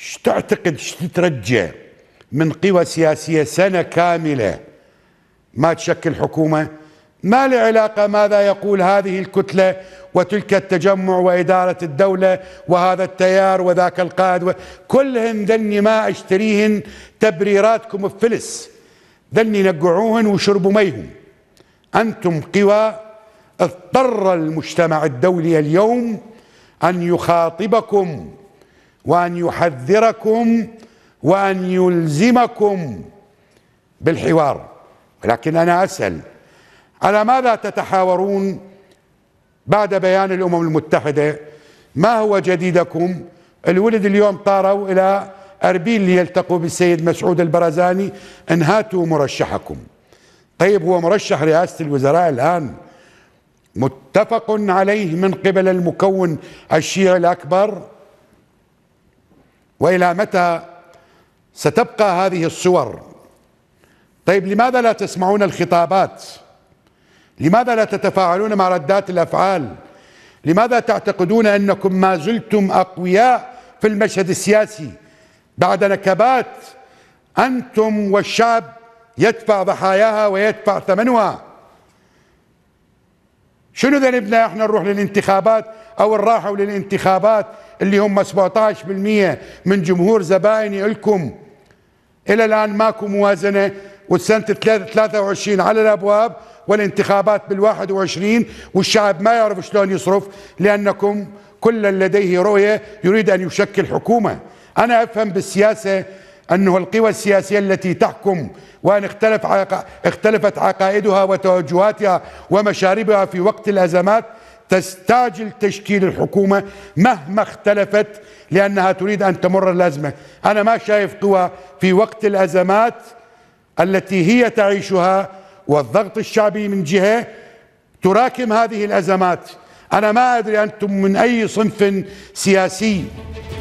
ايش تعتقد ايش تترجى من قوى سياسية سنة كاملة ما تشكل حكومة ما له علاقة ماذا يقول هذه الكتلة وتلك التجمع وإدارة الدولة وهذا التيار وذاك القائد كلهم ذني ما أشتريهن تبريراتكم بفلس ذني نقعوهن وشربوا ميهم أنتم قوى اضطر المجتمع الدولي اليوم أن يخاطبكم وأن يحذركم وأن يلزمكم بالحوار ولكن أنا أسأل على ماذا تتحاورون بعد بيان الأمم المتحدة ما هو جديدكم الولد اليوم طاروا إلى أربيل ليلتقوا بالسيد مسعود البرزاني ان هاتوا مرشحكم طيب هو مرشح رئاسة الوزراء الآن متفق عليه من قبل المكون الشيعي الأكبر والى متى ستبقى هذه الصور طيب لماذا لا تسمعون الخطابات لماذا لا تتفاعلون مع ردات الافعال لماذا تعتقدون انكم ما زلتم اقوياء في المشهد السياسي بعد نكبات انتم والشعب يدفع ضحاياها ويدفع ثمنها شنو ذنبنا احنا نروح للانتخابات او الراحوا للانتخابات اللي هم 17% من جمهور زبايني لكم الى الان ماكو موازنه والسنه 23 على الابواب والانتخابات بال21 والشعب ما يعرف شلون يصرف لانكم كل لديه رؤيه يريد ان يشكل حكومه انا افهم بالسياسه أنه القوى السياسية التي تحكم وأن اختلف عق... اختلفت عقائدها وتوجهاتها ومشاربها في وقت الأزمات تستعجل تشكيل الحكومة مهما اختلفت لأنها تريد أن تمر الأزمة أنا ما شايف قوى في وقت الأزمات التي هي تعيشها والضغط الشعبي من جهة تراكم هذه الأزمات أنا ما أدري أنتم من أي صنف سياسي